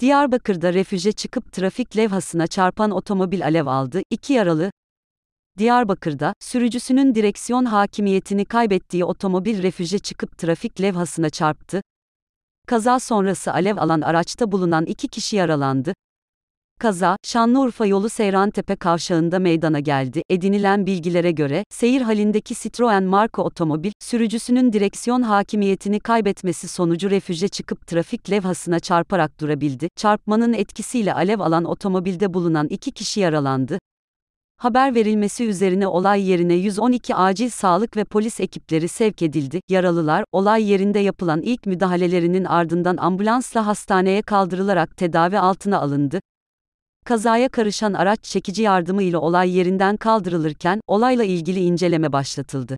Diyarbakır'da refüje çıkıp trafik levhasına çarpan otomobil alev aldı, iki yaralı. Diyarbakır'da, sürücüsünün direksiyon hakimiyetini kaybettiği otomobil refüje çıkıp trafik levhasına çarptı. Kaza sonrası alev alan araçta bulunan iki kişi yaralandı. Kaza, Şanlıurfa yolu Seyrantepe kavşağında meydana geldi. Edinilen bilgilere göre, seyir halindeki Citroen marka otomobil, sürücüsünün direksiyon hakimiyetini kaybetmesi sonucu refüje çıkıp trafik levhasına çarparak durabildi. Çarpmanın etkisiyle alev alan otomobilde bulunan iki kişi yaralandı. Haber verilmesi üzerine olay yerine 112 acil sağlık ve polis ekipleri sevk edildi. Yaralılar, olay yerinde yapılan ilk müdahalelerinin ardından ambulansla hastaneye kaldırılarak tedavi altına alındı. Kazaya karışan araç çekici yardımı ile olay yerinden kaldırılırken olayla ilgili inceleme başlatıldı.